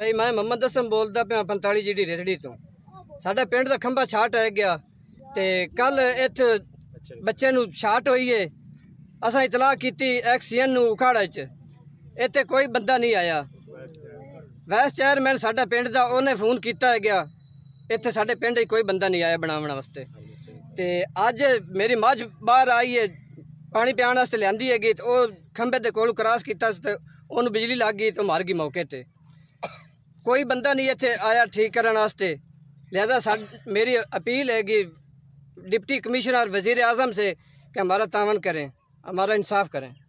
ਬਈ ਮੈਂ ਮੁਹੰਮਦ ਅਸਮ ਬੋਲਦਾ ਪਿਆ 45 ਜੀਡੀ ਰੇਸੜੀ ਤੋਂ ਸਾਡਾ ਪਿੰਡ ਦਾ ਖੰਭਾ ਛਾਟ ਹੈ ਗਿਆ ਤੇ ਕੱਲ ਇੱਥੇ ਬੱਚੇ ਨੂੰ ਛਾਟ ਹੋਈ ਏ ਅਸਾਂ ਇਤਲਾਹ ਕੀਤੀ ਐਕਸੀਐਨ ਨੂੰ ਉਖਾੜਾ 'ਚ ਇੱਥੇ ਕੋਈ ਬੰਦਾ ਨਹੀਂ ਆਇਆ ਵੈਸ ਚੇਅਰਮੈਨ ਸਾਡਾ ਪਿੰਡ ਦਾ ਉਹਨੇ ਫੋਨ ਕੀਤਾ ਹੈ ਗਿਆ ਇੱਥੇ ਸਾਡੇ ਪਿੰਡ 'ਚ ਕੋਈ ਬੰਦਾ ਨਹੀਂ ਆਇਆ ਬਣਾਉਣ ਵਾਸਤੇ ਤੇ ਅੱਜ ਮੇਰੀ ਮੱਝ ਬਾਹਰ ਆਈ ਹੈ ਪਾਣੀ ਪਿਆਣ ਵਾਸਤੇ ਲਿਆਂਦੀ ਹੈਗੀ ਉਹ ਖੰਭੇ ਦੇ ਕੋਲ ਕਰਾਸ ਕੀਤਾ ਤੇ ਉਹਨੂੰ ਬਿਜਲੀ ਲੱਗ ਗਈ ਤੇ ਮਰ ਗਈ ਮੌਕੇ ਤੇ कोई बंदा नहीं इतने आया ठीक ਕਰਨ ਵਾਸਤੇ लिहाजा सा मेरी अपील है कि डिप्टी कमिश्नर और वज़ी अजम से कि हमारा तावन करें हमारा इंसाफ करें